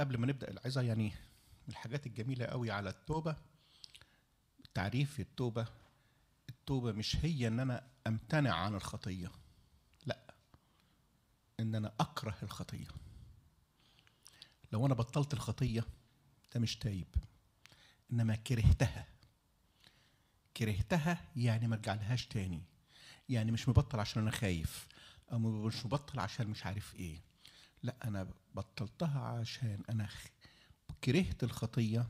قبل ما نبدا العظه يعني الحاجات الجميله قوي على التوبه تعريف التوبه التوبه مش هي ان انا امتنع عن الخطيه لا ان انا اكره الخطيه لو انا بطلت الخطيه ده مش تايب انما كرهتها كرهتها يعني ما ارجعلهاش تاني يعني مش مبطل عشان انا خايف او مش مبطل عشان مش عارف ايه لا انا بطلتها عشان انا كرهت الخطيه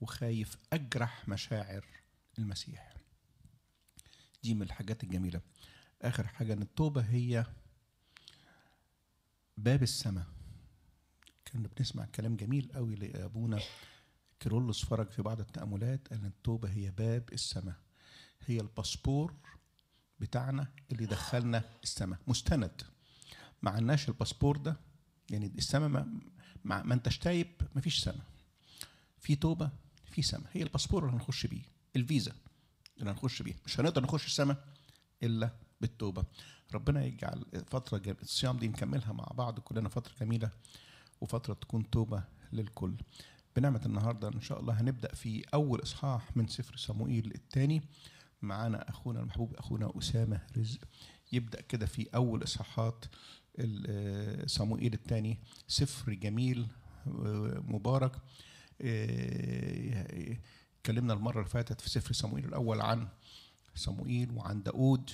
وخايف اجرح مشاعر المسيح دي من الحاجات الجميله اخر حاجه ان التوبه هي باب السماء كنا بنسمع كلام جميل قوي لابونا كيرلس فرج في بعض التاملات ان التوبه هي باب السماء هي الباسبور بتاعنا اللي دخلنا السماء مستند معناش الباسبور ده يعني السماء ما, مع ما انتش تايب ما فيش سماء في توبه في سماء هي الباسبور اللي هنخش بيه الفيزا اللي هنخش بيه مش هنقدر نخش السماء الا بالتوبه ربنا يجعل فتره الصيام دي نكملها مع بعض كلنا فتره جميله وفتره تكون توبه للكل بنعمة النهاردة إن شاء الله هنبدأ في أول إصحاح من سفر صموئيل الثاني معانا أخونا المحبوب أخونا أسامة رزق يبدأ كده في أول إصحاحات صموئيل الثاني سفر جميل آه، مبارك آه، اتكلمنا المرة اللي فاتت في سفر صموئيل الأول عن صموئيل وعن داود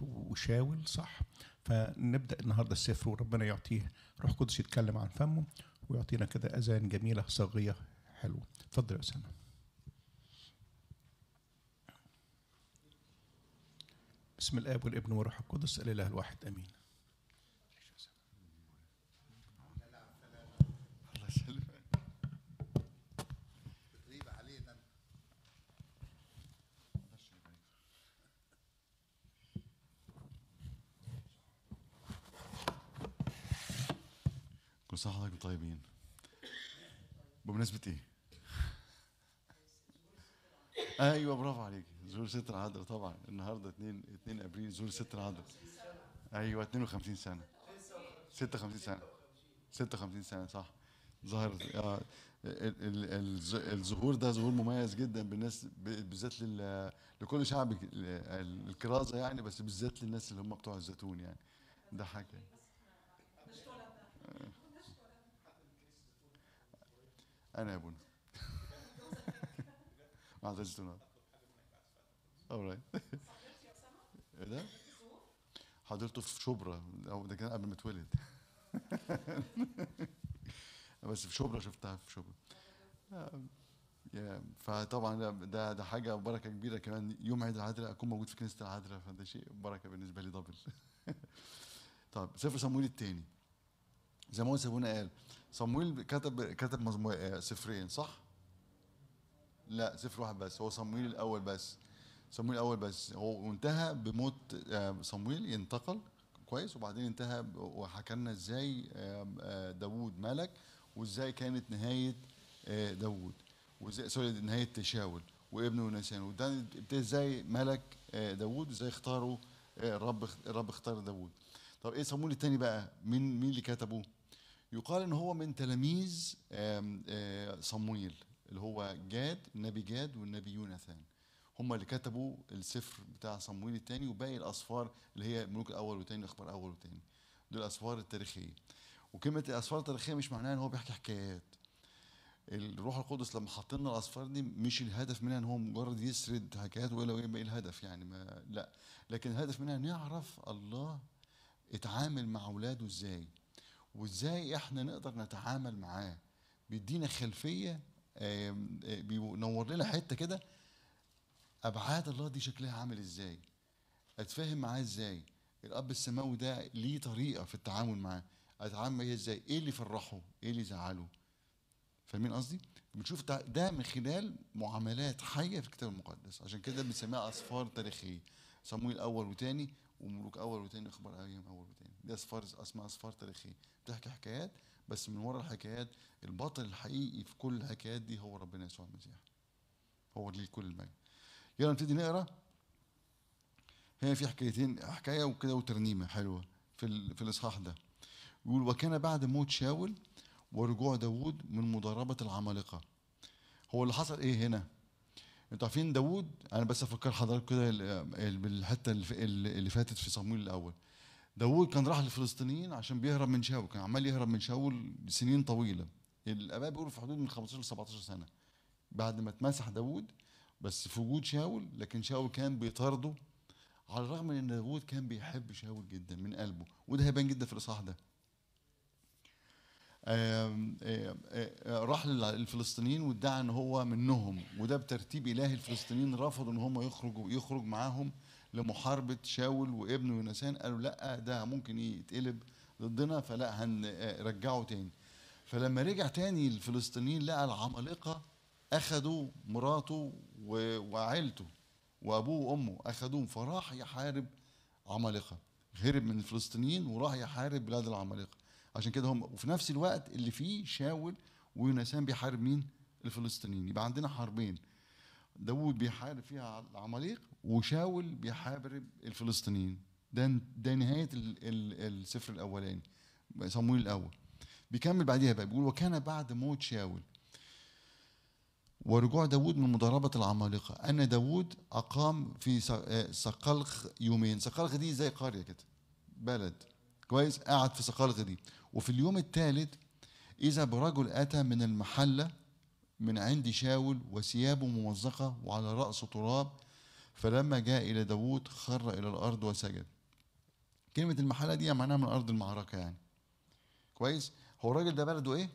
وشاول صح فنبدأ النهاردة السفر وربنا يعطيه روح قدس يتكلم عن فمه ويعطينا كده أذان جميلة صاغية حلوة اتفضل يا أسامة بسم الاب والابن والروح القدس الاله الواحد امين عسى حضراتكم طيبين بمناسبة ايه؟ ايوه برافو عليك زور ستر عذرا طبعا النهارده 2 2 ابريل زور ستر عذرا ايوه 52 سنه 56 سنه 56 سنه صح ظهر آه الظهور ده ظهور مميز جدا بالناس بالذات لكل شعب الكرازه يعني بس بالذات للناس اللي هم بتوع الزيتون يعني ده حاجه أنا يا أبونا مع تنور All ايه ده حضرته في شبرا او ده كان قبل ما اتولد بس في شبرا شفتها في شبرا آه، فطبعا ده ده حاجه بركه كبيره كمان يوم عيد العذراء اكون موجود في كنيسه العذراء فده شيء بركه بالنسبه لي دبل طب سفر صمويل الثاني زي ما هو سابونا قال صمويل كتب كتب مزمو... آه، سفرين صح؟ لا سفر واحد بس هو صمويل الاول بس صمويل الاول بس هو انتهى بموت آه، صمويل ينتقل كويس وبعدين انتهى وحكى لنا ازاي آه، داوود ملك وازاي كانت نهايه داوود وازاي سوري نهايه تشاول وابنه ناسان وده ازاي ملك داوود وازاي اختاروا الرب الرب اختار داوود طب ايه صمويل الثاني بقى مين مين اللي كتبه يقال ان هو من تلاميذ صمويل اللي هو جاد النبي جاد والنبي يوناثان هم اللي كتبوا السفر بتاع صمويل الثاني وباقي الاسفار اللي هي ملوك الاول والثاني اخبار اول والثاني دول الاسفار التاريخيه وكلمه الاسفار التاريخيه مش معناها ان هو بيحكي حكايات الروح القدس لما حط لنا الاسفار دي مش الهدف منها ان هو مجرد يسرد حكايات ولا ايه الهدف يعني ما لا لكن الهدف منها نعرف الله اتعامل مع اولاده ازاي وازاي احنا نقدر نتعامل معاه بيدينا خلفيه آه، بينور لنا حته كده ابعاد الله دي شكلها عامل ازاي اتفاهم معاه ازاي الاب السماوي ده ليه طريقه في التعامل معاه اتعامل معاه ازاي ايه اللي يفرحه ايه اللي يزعله فاهمين قصدي بنشوف ده من خلال معاملات حيه في الكتاب المقدس عشان كده بنسميها اسفار تاريخيه صمويل الاول وثاني وملوك اول وثاني اخبار ايام اول وثاني دي اسفار اسماء اسفار تاريخيه بتحكي حكايات بس من ورا الحكايات البطل الحقيقي في كل الحكايات دي هو ربنا يسوع المسيح هو اللي كل المجد يلا نبتدي نقرا هنا في حكايتين حكايه وكده وترنيمه حلوه في في الاصحاح ده يقول وكان بعد موت شاول ورجوع داوود من مضاربه العمالقه هو اللي حصل ايه هنا انتوا عارفين داوود انا بس افكر حضرتك كده بالحته اللي فاتت في صمويل الاول داوود كان راح للفلسطينيين عشان بيهرب من شاول كان عمال يهرب من شاول سنين طويله الاباء بيقولوا في حدود من 15 ل 17 سنه بعد ما اتمسح داوود بس في وجود شاول لكن شاول كان بيطارده على الرغم من ان داوود كان بيحب شاول جدا من قلبه وده هيبان جدا في الاصحاح ده راح للفلسطينيين وادعى ان هو منهم وده بترتيب الهي الفلسطينيين رفضوا ان هم يخرجوا يخرج معاهم لمحاربه شاول وابنه يونسان قالوا لا ده ممكن يتقلب ضدنا فلا هنرجعه تاني فلما رجع تاني الفلسطينيين لقى العمالقه اخذوا مراته وعيلته وابوه وامه اخذوهم فراح يحارب عمالقه هرب من الفلسطينيين وراح يحارب بلاد العمالقه عشان كده هم وفي نفس الوقت اللي فيه شاول ويوناثان بيحارب مين؟ الفلسطينيين يبقى عندنا حربين داوود بيحارب فيها العماليق وشاول بيحارب الفلسطينيين ده ده نهايه السفر الاولاني صمويل الاول بيكمل بعديها بقى بيقول وكان بعد موت شاول ورجوع داود من مضاربة العمالقة أن داود أقام في سقلخ آه، يومين سقلخ دي زي قرية كده بلد كويس قاعد في سقلخ دي وفي اليوم الثالث إذا برجل أتى من المحلة من عند شاول وثيابه ممزقة وعلى رأسه تراب فلما جاء إلى داوود خر إلى الأرض وسجد كلمة المحلة دي معناها من أرض المعركة يعني كويس هو الراجل ده بلده إيه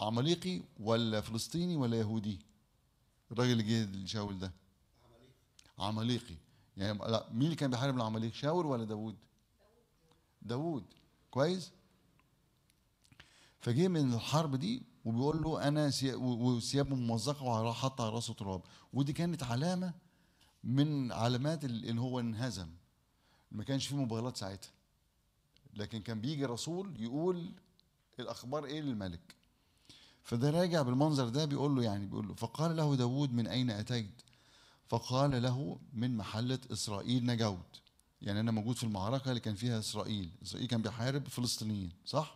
عماليقي ولا فلسطيني ولا يهودي الراجل اللي جه لشاول ده عماليقي يعني لا مين اللي كان بيحارب العماليق شاول ولا داوود داوود كويس فجه من الحرب دي وبيقول له انا وثيابه ممزقه وراح حاطها على راسه تراب ودي كانت علامه من علامات ان هو انهزم ما كانش فيه مبالغات ساعتها لكن كان بيجي رسول يقول الاخبار ايه للملك فده راجع بالمنظر ده بيقول له يعني بيقول له فقال له داوود من اين اتيت فقال له من محله اسرائيل نجوت يعني انا موجود في المعركه اللي كان فيها اسرائيل اسرائيل كان بيحارب فلسطينيين صح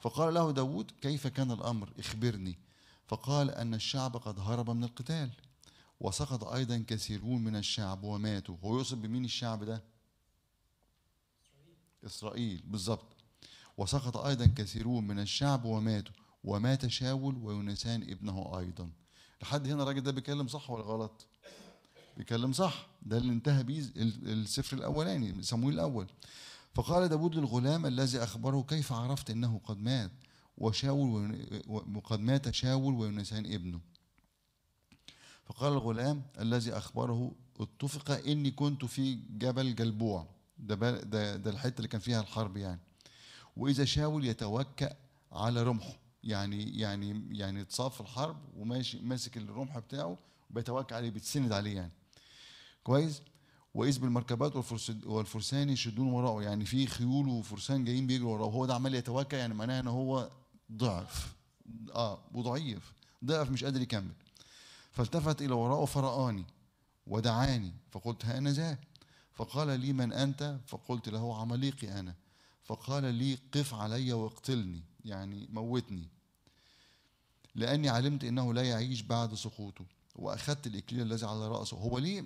فقال له داود كيف كان الامر اخبرني فقال ان الشعب قد هرب من القتال وسقط ايضا كثيرون من الشعب وماتوا هو يقصد بمين الشعب ده اسرائيل بالظبط وسقط ايضا كثيرون من الشعب وماتوا ومات شاول ويونسان ابنه ايضا لحد هنا الراجل ده بيتكلم صح ولا غلط بيكلم صح ده اللي انتهى بيه السفر الاولاني سمويل الاول فقال داود للغلام الذي اخبره كيف عرفت انه قد مات وشاول وقد مات شاول ويونسان ابنه فقال الغلام الذي اخبره اتفق اني كنت في جبل جلبوع ده ده, ده الحته اللي كان فيها الحرب يعني واذا شاول يتوكأ على رمحه يعني يعني يعني اتصاب في الحرب وماشي ماسك الرمح بتاعه وبيتوكل عليه بيتسند عليه يعني كويس واذ بالمركبات والفرسان يشدون وراءه يعني في خيول وفرسان جايين بيجروا وراءه وهو ده عمال يتوكا يعني معناها ان هو ضعف اه وضعيف ضعف مش قادر يكمل فالتفت الى وراءه فرآني ودعاني فقلت ها انا ذا فقال لي من انت فقلت له عمليقي انا فقال لي قف علي واقتلني يعني موتني لاني علمت انه لا يعيش بعد سقوطه واخذت الاكليل الذي على راسه هو ليه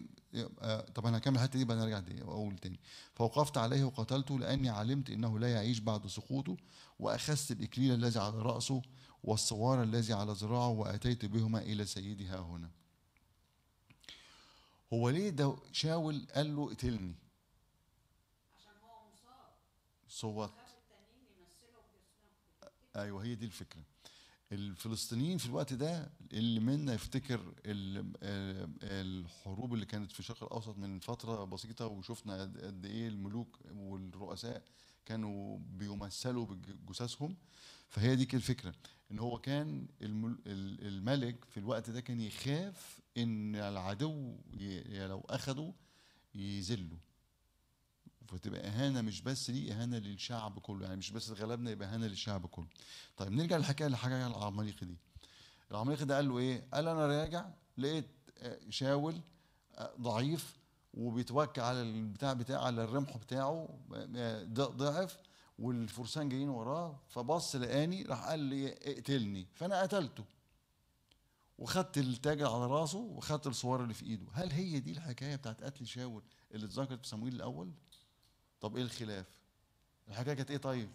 طب انا هكمل الحته دي بعدين ارجع اقول تاني فوقفت عليه وقتلته لاني علمت انه لا يعيش بعد سقوطه واخذت الاكليل الذي على راسه والصوار الذي على ذراعه واتيت بهما الى سيدي ها هنا هو ليه ده شاول قال له اقتلني عشان هو مصاب صوت ايوه هي دي الفكره الفلسطينيين في الوقت ده اللي منا يفتكر الحروب اللي كانت في الشرق الاوسط من فتره بسيطه وشفنا قد ايه الملوك والرؤساء كانوا بيمثلوا بجثثهم فهي دي الفكره ان هو كان الملك في الوقت ده كان يخاف ان العدو لو اخده يذله فتبقى اهانه مش بس لي اهانه للشعب كله يعني مش بس غلبنا يبقى اهانه للشعب كله طيب نرجع للحكايه اللي حكاها العماليقي دي العماليقي ده قال له ايه قال انا راجع لقيت آه، شاول آه، ضعيف وبيتوكل على البتاع بتاعه على الرمح بتاعه آه، ضعف والفرسان جايين وراه فبص لقاني راح قال لي اقتلني فانا قتلته وخدت التاج على راسه وخدت الصور اللي في ايده هل هي دي الحكايه بتاعت قتل شاول اللي اتذكرت في صمويل الاول طب ايه الخلاف الحكايه كانت ايه طيب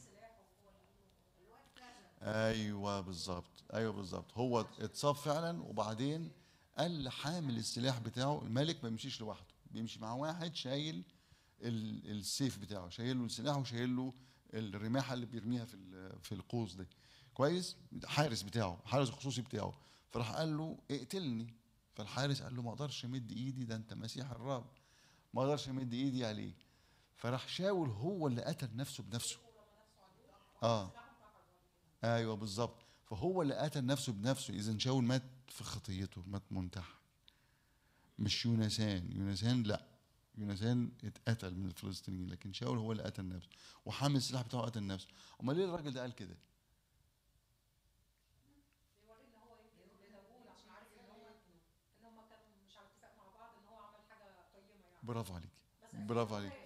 ايوه بالظبط ايوه بالظبط هو اتصاب فعلا وبعدين قال حامل السلاح بتاعه الملك ما بيمشيش لوحده بيمشي مع واحد شايل السيف بتاعه شايل له السلاح وشايل له الرماحه اللي بيرميها في في القوس دي كويس حارس بتاعه حارس خصوصي بتاعه فراح قال له اقتلني فالحارس قال له ما اقدرش امد ايدي ده انت مسيح الرب ما اقدرش امد ايدي عليه فراح شاول هو اللي قتل نفسه بنفسه اه ايوه بالظبط فهو اللي قتل نفسه بنفسه اذا شاول مات في خطيته مات منتحر مش يونسان يونسان لا يونسان اتقتل من الفلسطينيين لكن شاول هو اللي قتل نفسه وحامل السلاح بتاعه قتل نفسه امال ليه الراجل ده قال كده برافو عليك برافو عليك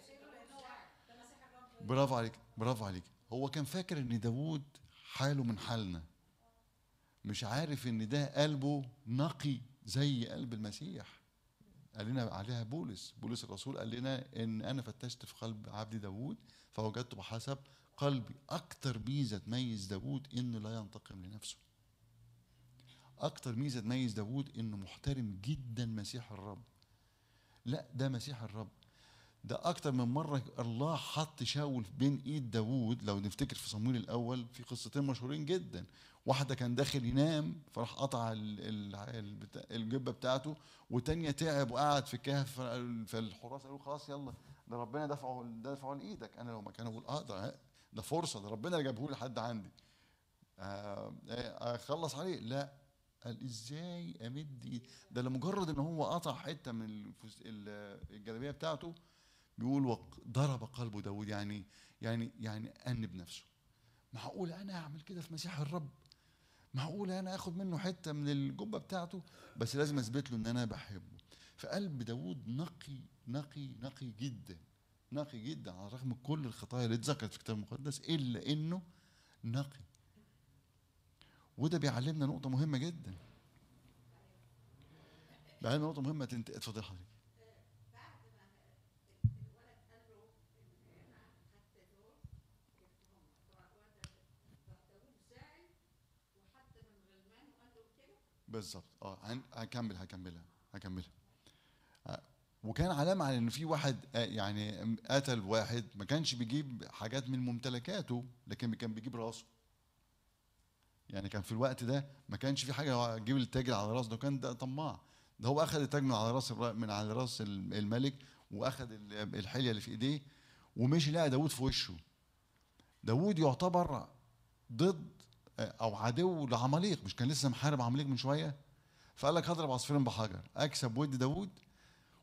برافو عليك برافو عليك هو كان فاكر ان داوود حاله من حالنا مش عارف ان ده قلبه نقي زي قلب المسيح قال لنا عليها بولس بولس الرسول قال لنا ان انا فتشت في قلب عبد داوود فوجدته بحسب قلبي اكتر ميزه تميز داوود انه لا ينتقم لنفسه اكتر ميزه تميز داوود انه محترم جدا مسيح الرب لا ده مسيح الرب ده أكتر من مرة الله حط شاول بين إيد داوود لو نفتكر في صمويل الأول في قصتين مشهورين جدا واحدة كان داخل ينام فراح قطع الجبة بتاعته وتانية تعب وقعد في الكهف فالحراس قالوا خلاص يلا ده ربنا دفعه دفعه لإيدك أنا لو مكانه أقول أه ده ده فرصة ده ربنا جابه لي لحد عندي آه، آه، أخلص عليه لا قال ازاي امد ده لمجرد ان هو قطع حته من الجلابيه بتاعته بيقول ضرب قلبه داود يعني يعني يعني أنب نفسه معقول أنا أعمل كده في مسيح الرب معقول أنا آخد منه حتة من الجبة بتاعته بس لازم أثبت له إن أنا بحبه فقلب داود نقي نقي نقي جدا نقي جدا على الرغم من كل الخطايا اللي اتذكرت في الكتاب المقدس إلا إنه نقي وده بيعلمنا نقطة مهمة جدا بيعلمنا نقطة مهمة اتفضل حضرتك بالظبط اه هكمل هكملها هكملها آه، وكان علامة على إن في واحد آه، يعني قتل واحد ما كانش بيجيب حاجات من ممتلكاته لكن كان بيجيب راسه. يعني كان في الوقت ده ما كانش في حاجة تجيب التاج على راسه ده كان ده طماع. ده هو أخذ التاج من على راس من على راس الملك وأخذ الحلية اللي في إيديه ومشي لقى داوود في وشه. داوود يعتبر ضد آه، او عدو لعماليق مش كان لسه محارب عماليق من شويه فقال لك هضرب عصفورين بحجر اكسب ود داوود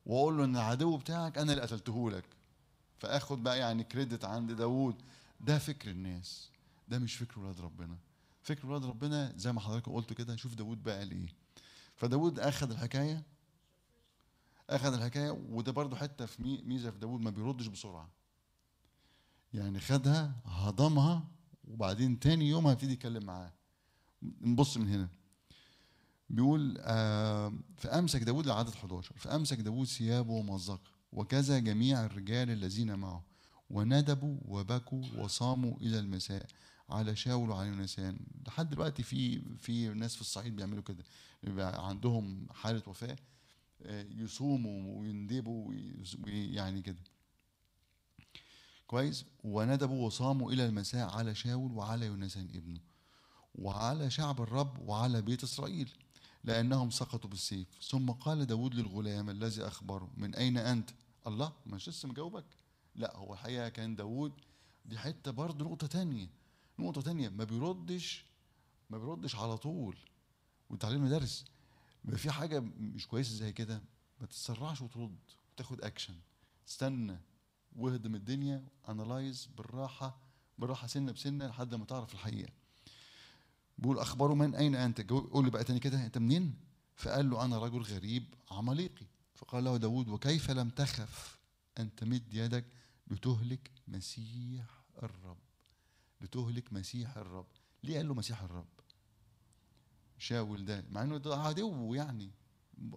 واقول له ان العدو بتاعك انا اللي قتلته لك فاخد بقى يعني كريدت عند داوود ده فكر الناس ده مش فكر ولاد ربنا فكر ولاد ربنا زي ما حضرتك قلت كده شوف داوود بقى قال ايه فداوود اخذ الحكايه اخذ الحكايه وده برضه حته في ميزه في داوود ما بيردش بسرعه يعني خدها هضمها وبعدين تاني يوم هبتدي اتكلم معاه نبص من هنا بيقول آه فامسك داود العدد 11 فامسك داود ثيابه ومزقه وكذا جميع الرجال الذين معه وندبوا وبكوا وصاموا الى المساء على شاول وعلى يونسان لحد دلوقتي في في ناس في الصعيد بيعملوا كده بيبقى عندهم حاله وفاه آه، يصوموا ويندبوا ويعني كده كويس وندبوا وصاموا الى المساء على شاول وعلى يونسان ابنه وعلى شعب الرب وعلى بيت اسرائيل لانهم سقطوا بالسيف ثم قال داود للغلام الذي اخبره من اين انت الله مش لسه مجاوبك لا هو الحقيقه كان داود دي حته برضه نقطه تانية نقطه تانية ما بيردش ما بيردش على طول علينا درس ما في حاجه مش كويسه زي كده ما تتسرعش وترد وتاخد اكشن استنى واهدم الدنيا انلايز بالراحه بالراحه سنه بسنه لحد ما تعرف الحقيقه بيقول اخبره من اين انت قول لي بقى تاني كده انت منين فقال له انا رجل غريب عماليقي فقال له داود وكيف لم تخف ان تمد يدك لتهلك مسيح الرب لتهلك مسيح الرب ليه قال له مسيح الرب شاول ده مع انه ده عدو يعني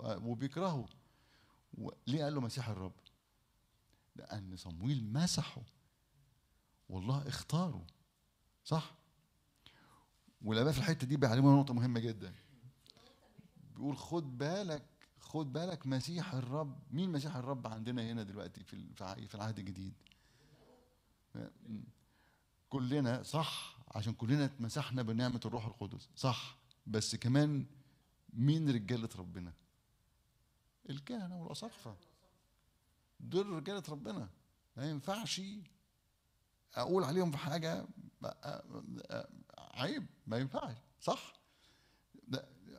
وبيكرهه ليه قال له مسيح الرب لأن صمويل مسحه والله اختاره صح والاباء في الحته دي بيعلمونا نقطه مهمه جدا بيقول خد بالك خد بالك مسيح الرب مين مسيح الرب عندنا هنا دلوقتي في في العهد الجديد كلنا صح عشان كلنا اتمسحنا بنعمه الروح القدس صح بس كمان مين رجاله ربنا الكهنه والاساقفه دول رجاله ربنا ما ينفعش اقول عليهم في حاجه آه، آه، عيب ما ينفعش صح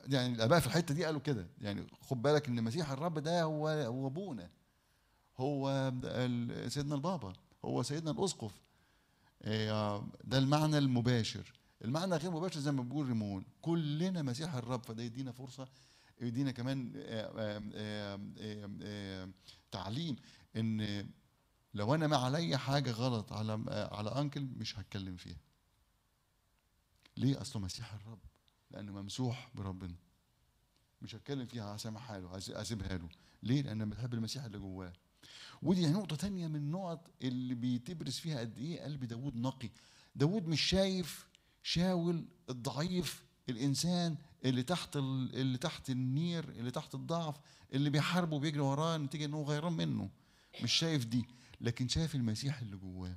يعني الاباء في الحته دي قالوا كده يعني خد بالك ان مسيح الرب ده هو هو ابونا هو سيدنا البابا هو سيدنا الاسقف آه، ده المعنى المباشر المعنى غير مباشر زي ما بيقول ريمون كلنا مسيح الرب فده يدينا فرصه يدينا كمان آه، آه، آه، تعليم ان لو انا ما عليا حاجه غلط على على انكل مش هتكلم فيها ليه اصله مسيح الرب لانه ممسوح بربنا مش هتكلم فيها هسامحها له هسيبها له ليه لان بتحب المسيح اللي جواه ودي نقطه تانية من النقط اللي بيتبرز فيها قد ايه قلب داوود نقي داوود مش شايف شاول الضعيف الانسان اللي تحت اللي تحت النير اللي تحت الضعف اللي بيحاربه بيجري وراه نتيجه انه غيران منه مش شايف دي لكن شايف المسيح اللي جواه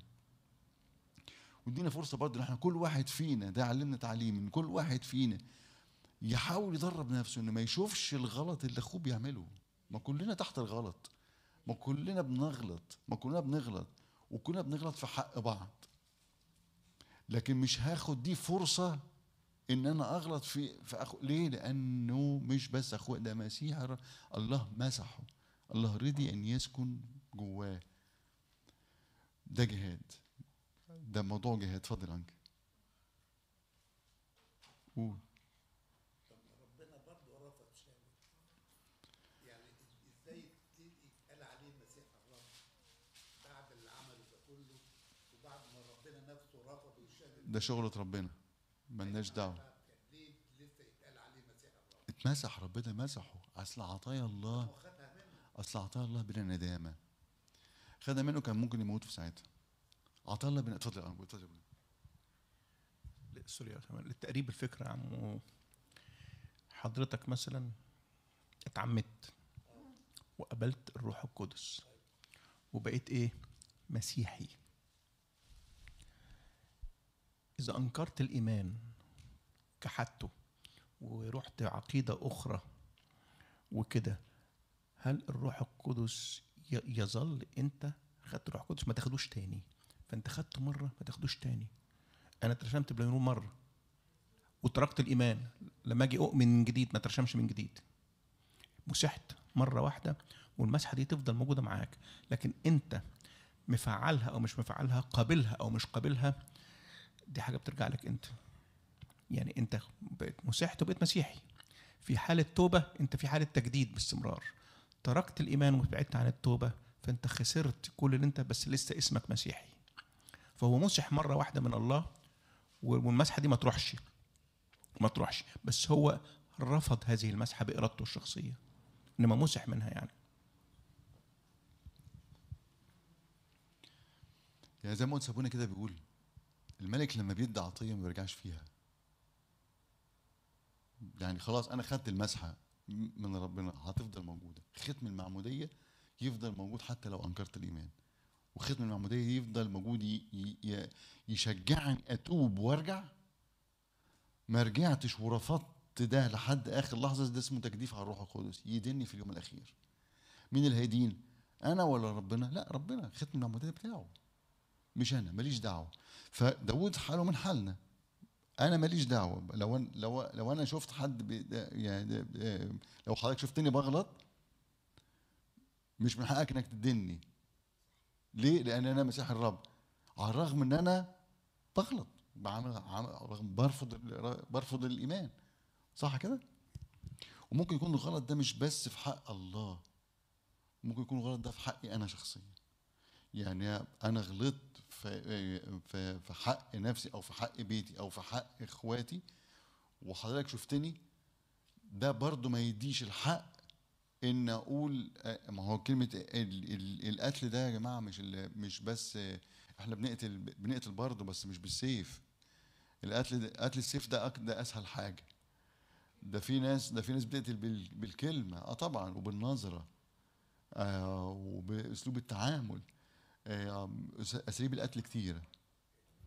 وادينا فرصه برضه ان احنا كل واحد فينا ده علمنا تعليم ان كل واحد فينا يحاول يدرب نفسه انه ما يشوفش الغلط اللي اخوه بيعمله ما كلنا تحت الغلط ما كلنا بنغلط ما كلنا بنغلط وكلنا بنغلط في حق بعض لكن مش هاخد دي فرصه ان انا اغلط في في اخو ليه لانه مش بس اخوه ده مسيح الله مسحه الله رضي ان يسكن جواه ده جهاد ده موضوع جهاد فضل عنك قول ربنا برضه رفض شاول يعني ازاي يتقال عليه المسيح الرب بعد اللي عمله ده كله وبعد ما ربنا نفسه رفضه وشاول ده شغلة ربنا ملناش دعوه اتمسح ربنا مسحه اصل عطايا الله اصل عطايا الله بلا ندامه خدها منه كان ممكن يموت في ساعتها عطايا الله بلا اتفضل اتفضل سوري يا الفكره يا عم حضرتك مثلا اتعمدت وقبلت الروح القدس وبقيت ايه مسيحي إذا أنكرت الإيمان كحدته ورحت عقيدة أخرى وكده هل الروح القدس يظل أنت خدت الروح القدس ما تاخدوش تاني فأنت خدته مرة ما تاخدوش تاني أنا اترشمت بالنور مرة وتركت الإيمان لما أجي أؤمن من جديد ما ترشمش من جديد مسحت مرة واحدة والمسحة دي تفضل موجودة معاك لكن أنت مفعلها أو مش مفعلها قابلها أو مش قابلها دي حاجه بترجع لك انت يعني انت بقيت مسحت وبقيت مسيحي في حاله توبه انت في حاله تجديد باستمرار تركت الايمان وبعدت عن التوبه فانت خسرت كل اللي انت بس لسه اسمك مسيحي فهو مسح مره واحده من الله والمسحه دي ما تروحش ما تروحش بس هو رفض هذه المسحه بارادته الشخصيه انما مسح منها يعني يعني زي ما سابونا كده بيقول الملك لما بيدي عطيه ما بيرجعش فيها يعني خلاص انا خدت المسحه من ربنا هتفضل موجوده ختم المعموديه يفضل موجود حتى لو انكرت الايمان وختم المعموديه يفضل موجود يشجعني اتوب وارجع ما رجعتش ورفضت ده لحد اخر لحظه ده اسمه تجديف على الروح القدس يدني في اليوم الاخير مين اللي هيدين انا ولا ربنا لا ربنا ختم المعموديه بتاعه مش انا ماليش دعوه فداود حاله من حالنا انا ماليش دعوه لو أنا لو لو انا شفت حد بي يعني لو حضرتك شفتني بغلط مش من حقك انك تدني ليه لان انا مسيح الرب على الرغم ان انا بغلط بعمل رغم برفض برفض الايمان صح كده وممكن يكون الغلط ده مش بس في حق الله ممكن يكون الغلط ده في حقي انا شخصيا يعني انا غلطت في في حق نفسي او في حق بيتي او في حق اخواتي وحضرتك شفتني ده برضو ما يديش الحق ان اقول ما هو كلمه القتل ده يا جماعه مش مش بس احنا بنقتل بنقتل برضه بس مش بالسيف القتل قتل السيف ده ده اسهل حاجه ده في ناس ده في ناس بتقتل بالكلمه اه طبعا وبالنظره آه وباسلوب التعامل آه، آه، اساليب القتل كتير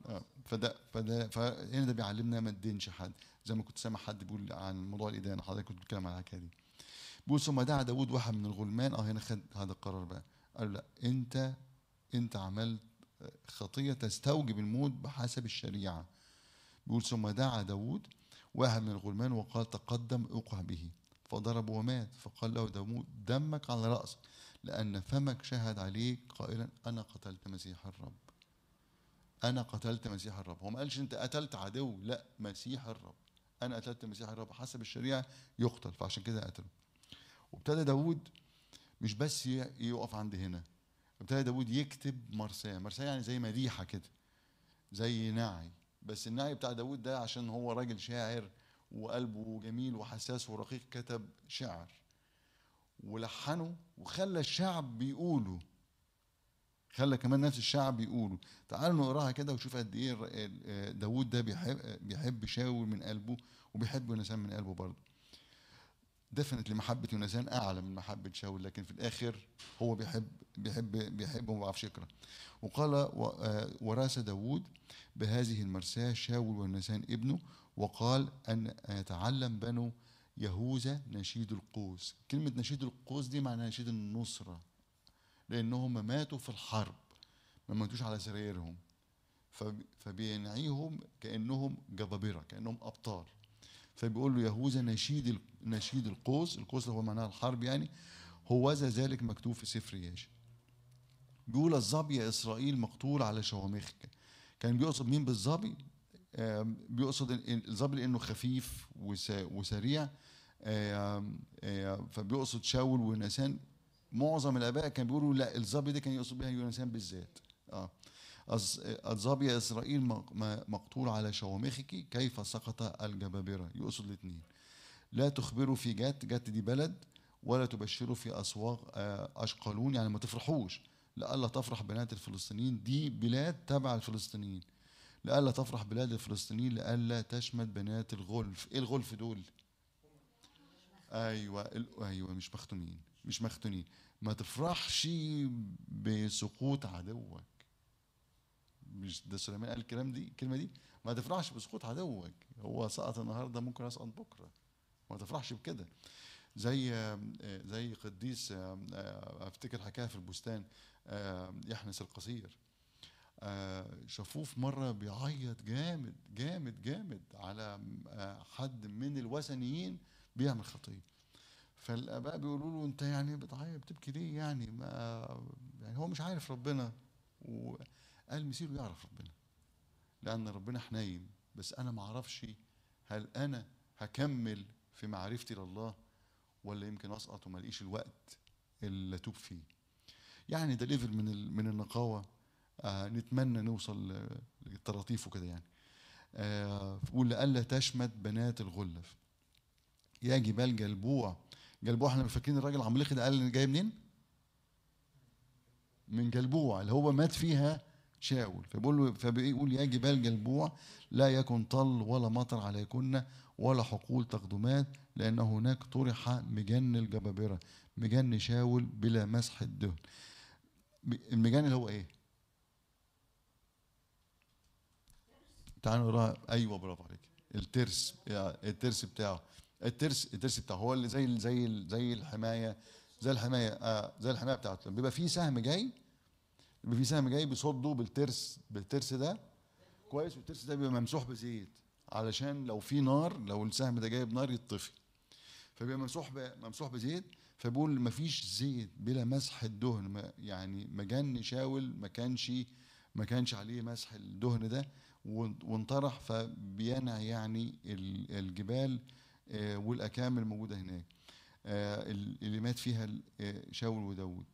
آه، فده فده فهنا ده بيعلمنا ما تدينش حد زي ما كنت سامع حد بيقول عن موضوع الادانه حضرتك كنت بتتكلم على الحكايه دي بيقول ثم دعا داوود واحد من الغلمان اه هنا خد هذا القرار بقى قال لا انت انت عملت خطيه تستوجب الموت بحسب الشريعه بيقول ثم دعا داوود واحد من الغلمان وقال تقدم اقع به فضربه ومات فقال له داوود دمك على راسك لأن فمك شهد عليك قائلا أنا قتلت مسيح الرب أنا قتلت مسيح الرب هو ما قالش أنت قتلت عدو لا مسيح الرب أنا قتلت مسيح الرب حسب الشريعة يقتل فعشان كده قتله وابتدى داود مش بس يقف عند هنا ابتدى داود يكتب مرساة مرساة يعني زي مديحة كده زي نعي بس النعي بتاع داود ده عشان هو راجل شاعر وقلبه جميل وحساس ورقيق كتب شعر ولحنه وخلى الشعب بيقولوا خلى كمان نفس الشعب بيقولوا تعالوا نقراها كده وشوف قد ايه داوود ده بيحب بيحب شاول من قلبه وبيحب يونسان من قلبه برضه دفنت لمحبة يونسان أعلى من محبة شاول لكن في الآخر هو بيحب بيحب بيحبه وما بيعرفش يكره وقال وراث داوود بهذه المرساة شاول ويونسان ابنه وقال أن يتعلم بنو يهوذا نشيد القوس كلمة نشيد القوس دي معناها نشيد النصرة لأنهم ماتوا في الحرب ما ماتوش على سريرهم فبينعيهم كأنهم جبابرة كأنهم أبطال فبيقول له يهوذا نشيد نشيد القوس القوس هو معناها الحرب يعني هوذا ذلك مكتوب في سفر ياشي بيقول الظبي يا إسرائيل مقتول على شوامخك كان بيقصد مين بالظبي بيقصد الظبي انه خفيف وسريع فبيقصد شاول ويوناثان معظم الاباء كانوا بيقولوا لا الظبي ده كان يقصد بها يونسان بالذات اه الظبي يا اسرائيل مقتول على شوامخك كيف سقط الجبابره يقصد الاثنين لا تخبروا في جات جات دي بلد ولا تبشروا في اسواق آه، اشقلون يعني ما تفرحوش لألا تفرح بنات الفلسطينيين دي بلاد تبع الفلسطينيين لئلا تفرح بلاد الفلسطينيين لئلا تشمت بنات الغلف ايه الغلف دول ايوه ايوه مش مختونين مش مختونين ما تفرحش بسقوط عدوك مش ده سليمان قال الكلام دي الكلمه دي ما تفرحش بسقوط عدوك هو سقط النهارده ممكن يسقط بكره ما تفرحش بكده زي زي قديس آه، آه، افتكر حكاها في البستان آه، يحنس القصير آه، شافوه في مره بيعيط جامد جامد جامد على آه، حد من الوثنيين بيعمل خطيه فالاباء بيقولوا له انت يعني بتعيط بتبكي ليه يعني ما يعني هو مش عارف ربنا وقال مسيره يعرف ربنا لان ربنا حنين بس انا ما اعرفش هل انا هكمل في معرفتي لله ولا يمكن اسقط وما الوقت اللي اتوب فيه يعني ده ليفل من من النقاوه آه، نتمنى نوصل للطراطيف وكده يعني آه، ولألا تشمت بنات الغلف يا جبال جلبوع جلبوع احنا فاكرين الراجل عمال ده قال جاي منين؟ من جلبوع اللي هو مات فيها شاول فبيقول له فبيقول يا جبال جلبوع لا يكن طل ولا مطر عليكن ولا حقول تقدمات لان هناك طرح مجن الجبابره مجن شاول بلا مسح الدهن المجن اللي هو ايه؟ تعالى نقراها ايوه برافو عليك الترس الترس بتاعه الترس الترس بتاعه هو اللي زي زي زي الحمايه زي الحمايه آه زي الحمايه بتاعته بيبقى في سهم جاي بيبقى في سهم جاي بيصده بالترس بالترس ده كويس والترس ده بيبقى ممسوح بزيت علشان لو في نار لو السهم ده جايب نار يطفي فبيبقى ممسوح ممسوح بزيت فبيقول ما فيش زيت بلا مسح الدهن يعني مجن شاول ما كانش ما كانش عليه مسح الدهن ده وانطرح فبينع يعني الجبال آه، والاكام الموجوده هناك آه، اللي مات فيها آه، شاول وداود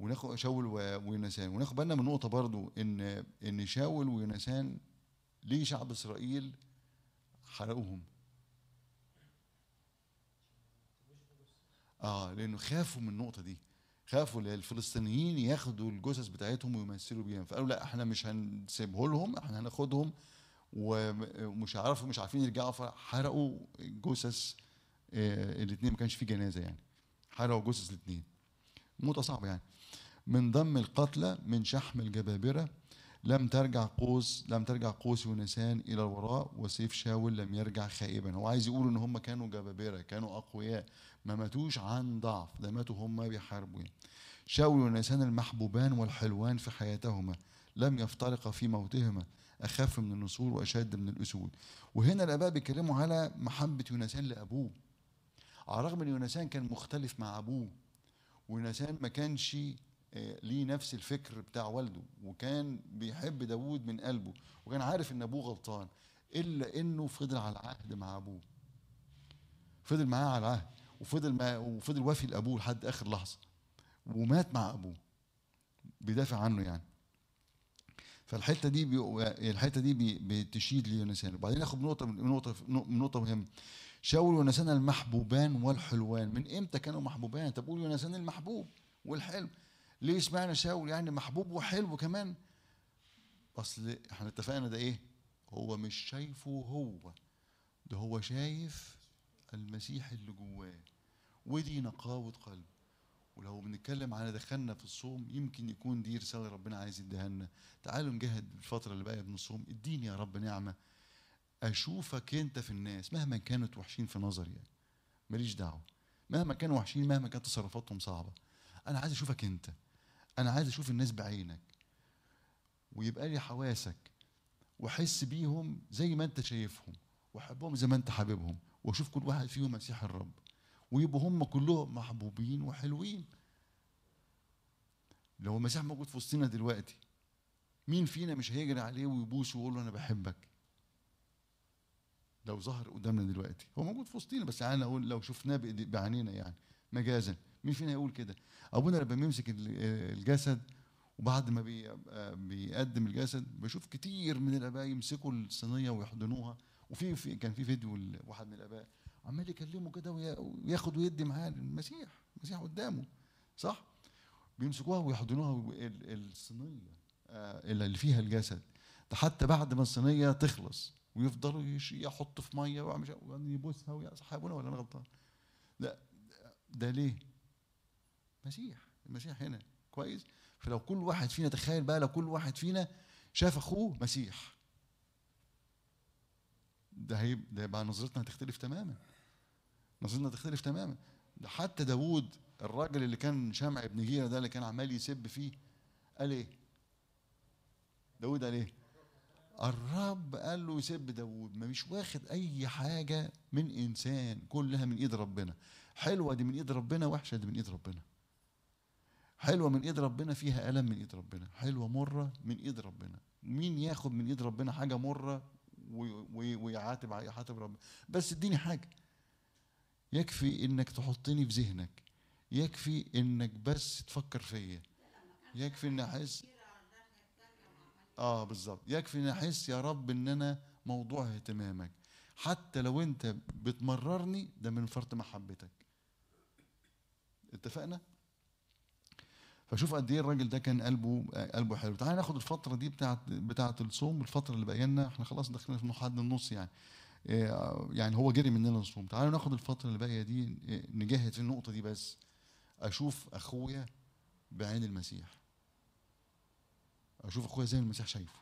وناخد شاول ويونسان وناخد بالنا من نقطه برضو ان ان شاول ويونسان ليه شعب اسرائيل حرقوهم اه لانه خافوا من النقطه دي خافوا الفلسطينيين ياخدوا الجثث بتاعتهم ويمثلوا بيها فقالوا لا احنا مش هنسيبه لهم احنا هناخدهم ومش عارف مش عارفين يرجعوا فحرقوا جثث آه، الاثنين ما كانش في جنازه يعني حرقوا جثث الاثنين موته صعبه يعني من ضم القتلى من شحم الجبابره لم ترجع قوس لم ترجع قوس ونسان الى الوراء وسيف شاول لم يرجع خائبا هو عايز يقول ان هم كانوا جبابره كانوا اقوياء ما ماتوش عن ضعف ده ماتوا هم بيحاربوا شاول ونسان المحبوبان والحلوان في حياتهما لم يفترقا في موتهما اخف من النسور واشد من الاسود وهنا الاباء بيتكلموا على محبه يونسان لابوه على الرغم ان يونسان كان مختلف مع ابوه ويونسان ما كانش ليه نفس الفكر بتاع والده وكان بيحب داوود من قلبه وكان عارف ان ابوه غلطان الا انه فضل على العهد مع ابوه فضل معاه على العهد وفضل ما وفضل وافي لابوه لحد اخر لحظه ومات مع ابوه بيدافع عنه يعني فالحته دي بي... الحته دي بي... بتشيد ليونسان وبعدين اخد نقطه من نقطه من نقطه مهمه شاول ويونسان المحبوبان والحلوان من امتى كانوا محبوبان طب قول يونسان المحبوب والحلو ليه اشمعنى شاول يعني محبوب وحلو كمان اصل احنا اتفقنا ده ايه هو مش شايفه هو ده هو شايف المسيح اللي جواه ودي نقاوة قلب ولو بنتكلم على دخلنا في الصوم يمكن يكون دي رسالة ربنا عايز يديها لنا تعالوا نجهد الفترة اللي باقية من الصوم اديني يا رب نعمة أشوفك أنت في الناس مهما كانت وحشين في نظري يعني ماليش دعوة مهما كانوا وحشين مهما كانت تصرفاتهم صعبة أنا عايز أشوفك أنت انا عايز اشوف الناس بعينك ويبقى لي حواسك واحس بيهم زي ما انت شايفهم واحبهم زي ما انت حاببهم واشوف كل واحد فيهم مسيح الرب ويبقوا هم كلهم محبوبين وحلوين لو المسيح موجود في وسطنا دلوقتي مين فينا مش هيجري عليه ويبوسه ويقول له انا بحبك لو ظهر قدامنا دلوقتي هو موجود في وسطنا بس انا اقول لو شفناه بعينينا يعني مجازا مين فينا يقول كده ابونا لما بيمسك الجسد وبعد ما بيقدم الجسد بشوف كتير من الاباء يمسكوا الصينيه ويحضنوها وفي في كان في فيديو لواحد من الاباء عمال يكلمه كده وياخد ويدي معاه المسيح المسيح قدامه صح بيمسكوها ويحضنوها الصينيه آه، اللي فيها الجسد ده حتى بعد ما الصينيه تخلص ويفضلوا يحطوا في ميه ويبوسها ويا ابونا ولا انا غلطان لا ده ليه مسيح المسيح هنا كويس فلو كل واحد فينا تخيل بقى لو كل واحد فينا شاف اخوه مسيح ده هيبقى نظرتنا هتختلف تماما نظرتنا هتختلف تماما ده حتى داوود الراجل اللي كان شمع ابن جيرة ده اللي كان عمال يسب فيه قال ايه داوود قال ايه الرب قال له يسب داوود ما مش واخد اي حاجه من انسان كلها من ايد ربنا حلوه دي من ايد ربنا وحشه دي من ايد ربنا حلوة من إيد ربنا فيها ألم من إيد ربنا حلوة مرة من إيد ربنا مين ياخد من إيد ربنا حاجة مرة ويعاتب يعاتب ربنا بس اديني حاجة يكفي إنك تحطني في ذهنك يكفي إنك بس تفكر فيا يكفي إن أحس آه بالظبط يكفي إن أحس يا رب إن أنا موضوع اهتمامك حتى لو أنت بتمررني ده من فرط محبتك اتفقنا؟ فشوف قد ايه الراجل ده كان قلبه قلبه حلو تعالى ناخد الفتره دي بتاعت بتاعت الصوم الفتره اللي باقي لنا احنا خلاص دخلنا في حد النص يعني آه، يعني هو جري مننا الصوم تعالوا ناخد الفتره اللي باقيه دي آه، نجهز في النقطه دي بس اشوف اخويا بعين المسيح اشوف اخويا زي المسيح شايفه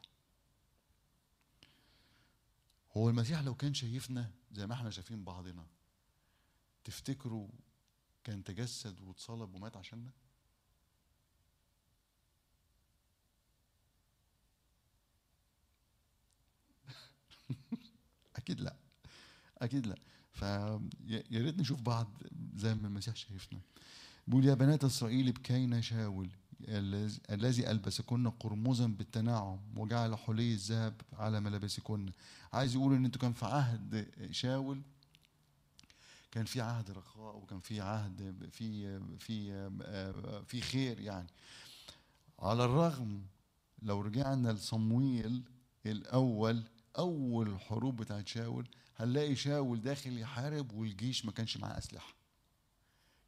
هو المسيح لو كان شايفنا زي ما احنا شايفين بعضنا تفتكروا كان تجسد واتصلب ومات عشاننا؟ اكيد لا اكيد لا فيا ريت نشوف بعض زي ما المسيح شايفنا بيقول يا بنات اسرائيل بكينا شاول الذي البسكن قرمزا بالتنعم وجعل حلي الذهب على ملابسكن عايز يقول ان انتوا كان في عهد شاول كان في عهد رخاء وكان في عهد في في في خير يعني على الرغم لو رجعنا لصمويل الاول اول الحروب بتاعت شاول هنلاقي شاول داخل يحارب والجيش ما كانش معاه اسلحه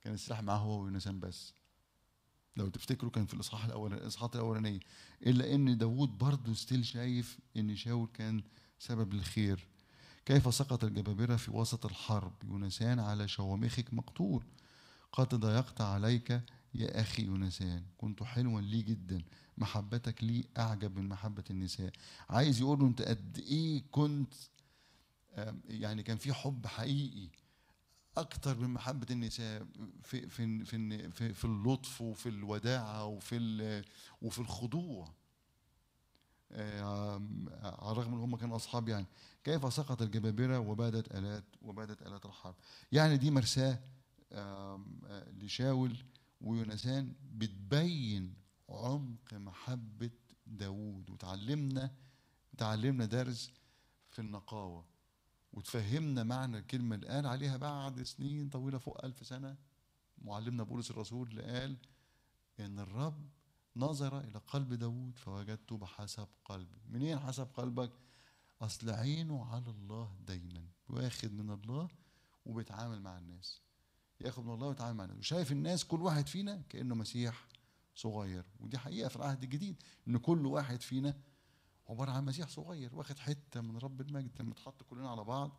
كان السلاح معاه هو ويونسان بس لو تفتكروا كان في الاصحاح الاول الاصحاحات الاولانيه الا ان داوود برضه ستيل شايف ان شاول كان سبب الخير كيف سقط الجبابره في وسط الحرب يونسان على شوامخك مقتول قد ضيقت عليك يا اخي يونسان كنت حلوا لي جدا محبتك ليه أعجب من محبة النساء عايز يقول له أنت قد إيه كنت يعني كان في حب حقيقي اكتر من محبه النساء في في في في, في اللطف وفي الوداعه وفي وفي الخضوع على الرغم ان هم كانوا اصحاب يعني كيف سقط الجبابره وبادت الات وبادت الات الحرب يعني دي مرساه لشاول ويونسان بتبين عمق محبة داوود وتعلمنا تعلمنا درس في النقاوة وتفهمنا معنى الكلمة اللي قال عليها بعد سنين طويلة فوق ألف سنة معلمنا بولس الرسول اللي قال إن الرب نظر إلى قلب داوود فوجدته بحسب قلبه منين حسب قلبك؟ أصل عينه على الله دايما واخد من الله وبيتعامل مع الناس ياخد من الله ويتعامل مع الناس وشايف الناس كل واحد فينا كأنه مسيح صغير ودي حقيقه في العهد الجديد ان كل واحد فينا عباره عن مسيح صغير واخد حته من رب المجد لما تحط كلنا على بعض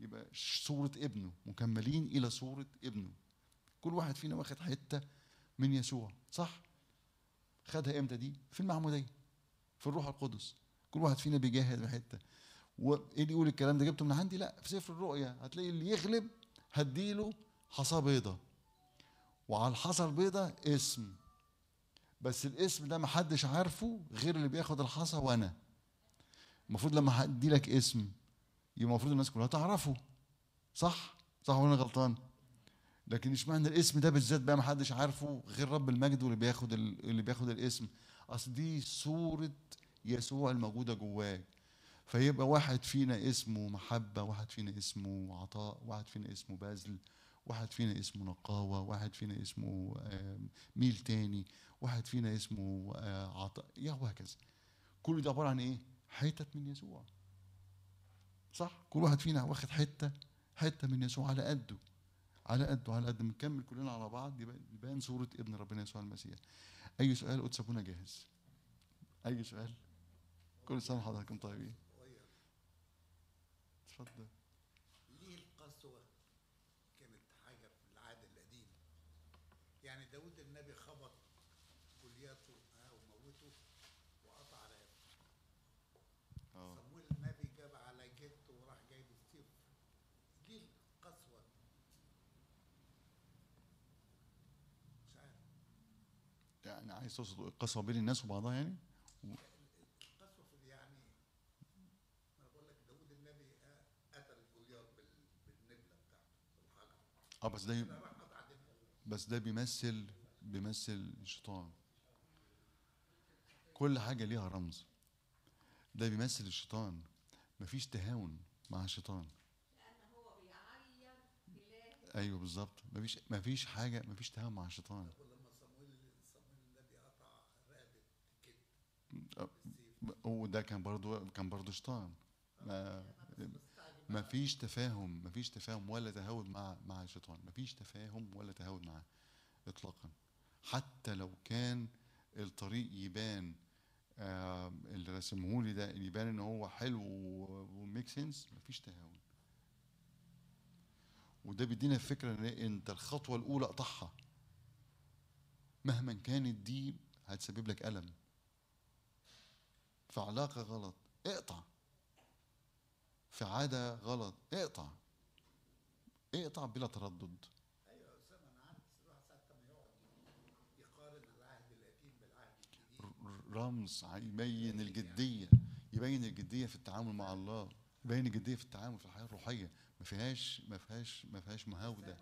يبقى صوره ابنه مكملين الى صوره ابنه كل واحد فينا واخد حته من يسوع صح خدها امتى دي في المعموديه في الروح القدس كل واحد فينا بيجاهد حتة وايه اللي يقول الكلام ده جبته من عندي لا في سفر الرؤيا هتلاقي اللي يغلب هديله حصى بيضه وعلى الحصى البيضه اسم بس الاسم ده محدش عارفه غير اللي بياخد الحصى وانا المفروض لما هدي لك اسم يبقى المفروض الناس كلها تعرفه صح صح ولا غلطان لكن اشمعنى الاسم ده بالذات بقى محدش عارفه غير رب المجد واللي بياخد اللي بياخد الاسم اصل دي صوره يسوع الموجوده جواك فيبقى واحد فينا اسمه محبه واحد فينا اسمه عطاء واحد فينا اسمه بذل واحد فينا اسمه نقاوة واحد فينا اسمه ميل تاني واحد فينا اسمه آه، عطاء يا وهكذا كل ده عبارة عن إيه حتت من يسوع صح كل واحد فينا واخد حتة حتة من يسوع على قده على قده على قد نكمل كلنا على بعض يبان صورة ابن ربنا يسوع المسيح أي سؤال قد سابونا جاهز أي سؤال كل سنة حضراتكم طيبين اتفضل يعني عايز تقصد القسوه بين الناس وبعضها يعني؟ اه بس ده بس ده بيمثل بيمثل الشيطان كل حاجه ليها رمز ده بيمثل الشيطان مفيش تهاون مع الشيطان ايوه بالظبط مفيش مفيش حاجه مفيش تهاون مع الشيطان وده كان برضو كان برضو شيطان ما ما فيش تفاهم ما فيش تفاهم ولا تهاون مع مع الشيطان ما فيش تفاهم ولا تهاون معاه اطلاقا حتى لو كان الطريق يبان آه اللي رسمه لي ده يبان ان هو حلو وميك سنس ما فيش تهاون وده بيدينا فكره ان انت الخطوه الاولى اقطعها مهما كانت دي هتسبب لك الم في علاقة غلط اقطع في عادة غلط اقطع اقطع بلا تردد ايوه يا انا الواحد يقعد يقارن العهد بالعهد رمز يبين الجديه يعني. يبين الجديه في التعامل مع الله يبين الجديه في التعامل في الحياه الروحيه ما فيهاش ما فيهاش ما فيهاش مهاوده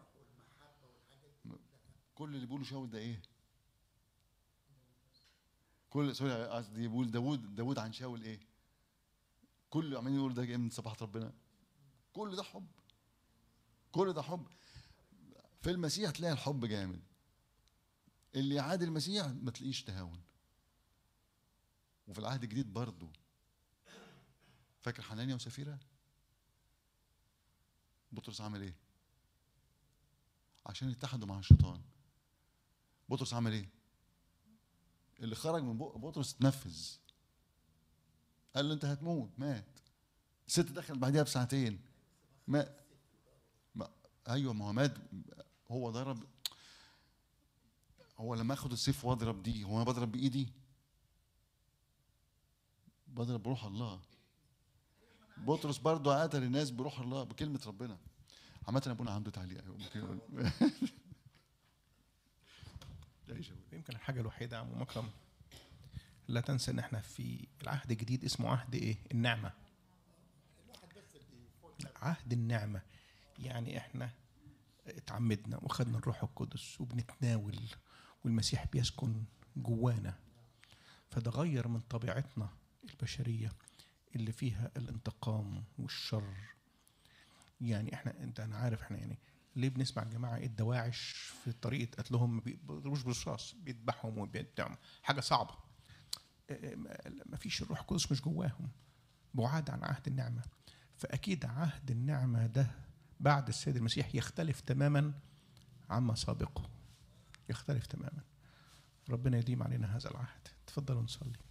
كل اللي بيقولوا شاول ده ايه؟ كل سوري قصدي بيقول داوود داوود عن شاول ايه؟ كله عمالين يقول ده جاي من صباحه ربنا كل ده حب كل ده حب في المسيح تلاقي الحب جامد اللي عاد المسيح ما تلاقيش تهاون وفي العهد الجديد برضه فاكر حنانيا وسفيره بطرس عمل ايه عشان يتحدوا مع الشيطان بطرس عمل ايه اللي خرج من بق بطرس اتنفذ قال له انت هتموت مات الست دخلت بعديها بساعتين ما, ما ايوه ما هو مات هو ضرب هو لما اخد السيف واضرب دي هو انا بضرب بايدي بضرب بروح الله بطرس برضه قتل الناس بروح الله بكلمه ربنا عامة ابونا عنده تعليق ممكن يمكن الحاجه الوحيده يا عم مكرم لا تنسى ان احنا في العهد الجديد اسمه عهد ايه النعمه عهد النعمه يعني احنا اتعمدنا واخدنا الروح القدس وبنتناول والمسيح بيسكن جوانا فده غير من طبيعتنا البشريه اللي فيها الانتقام والشر يعني احنا انت انا عارف احنا يعني ليه بنسمع الجماعه إيه الدواعش في طريقه قتلهم ما بيضربوش بالرصاص بيذبحهم وبيدعم حاجه صعبه آه، آه، ما فيش الروح القدس مش جواهم بعاد عن عهد النعمه فاكيد عهد النعمه ده بعد السيد المسيح يختلف تماما عما سابقه يختلف تماما ربنا يديم علينا هذا العهد تفضلوا نصلي